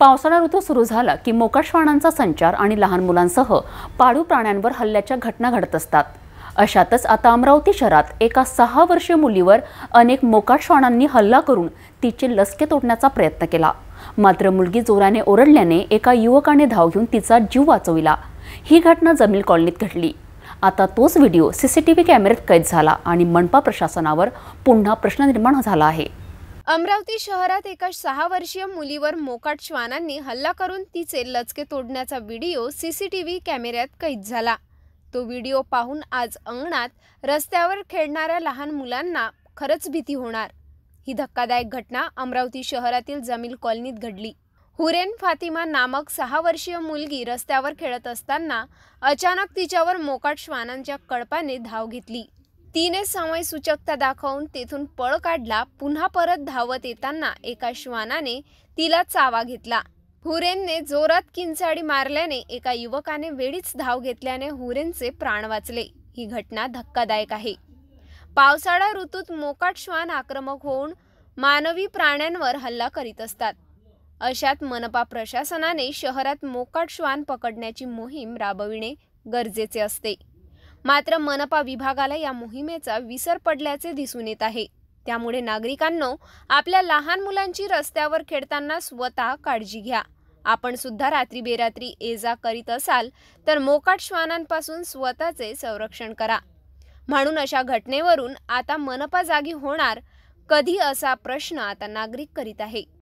पावसाळा ऋतू सुरू झाला की मोकाट श्वानांचा संचार आणि लहान मुलांसह पाळू प्राण्यांवर हल्ल्याच्या घटना घडत असतात अशातच आता अमरावती शहरात एका सहा वर्षीय मुलीवर अनेक मोकाट श्वानांनी हल्ला करून तिचे लसके तोडण्याचा प्रयत्न केला मात्र मुलगी जोराने ओरडल्याने एका युवकाने धाव घेऊन तिचा जीव वाचविला ही घटना जमील कॉलनीत घडली आता तोच व्हिडिओ सीसीटीव्ही कॅमेऱ्यात कैद झाला आणि मनपा प्रशासनावर पुन्हा प्रश्न निर्माण झाला आहे अमरावती शहरात एका सहा वर्षीय मुलीवर मोकाट श्वानांनी हल्ला करून तिचे लचके तोडण्याचा व्हिडिओ सीसीटीव्ही कॅमेऱ्यात कैद झाला तो व्हिडिओ पाहून आज अंगणात रस्त्यावर खेळणाऱ्या लहान मुलांना खरंच भीती होणार ही धक्कादायक घटना अमरावती शहरातील जमील कॉलनीत घडली हुरेन फातिमा नामक सहा वर्षीय मुलगी रस्त्यावर खेळत असताना अचानक तिच्यावर मोकाट श्वानांच्या कळपाने धाव घेतली तिने समय सूचकता दाखवून तेथून पळ काढला पुन्हा परत धावत येताना एका श्वानाने तिला चावा घेतला हुरेनने जोरात किंचाडी मारल्याने एका युवकाने वेळीच धाव घेतल्याने हुरेनचे प्राण वाचले ही घटना धक्कादायक आहे पावसाळा ऋतूत मोकाट श्वान आक्रमक होऊन मानवी प्राण्यांवर हल्ला करीत असतात अशात मनपा प्रशासनाने शहरात मोकाट श्वान पकडण्याची मोहीम राबविणे गरजेचे असते मात्र मनपा विभागाला या मोहिमेचा विसर पडल्याचे दिसून येत आहे त्यामुळे नागरिकांनो आपल्या लहान मुलांची रस्त्यावर खेळताना स्वतः काळजी घ्या आपण सुद्धा रात्री बेरात्री ये जा करीत असाल तर मोकाट श्वानांपासून स्वतःचे संरक्षण करा म्हणून अशा घटनेवरून आता मनपा जागी होणार कधी असा प्रश्न आता नागरिक करीत आहे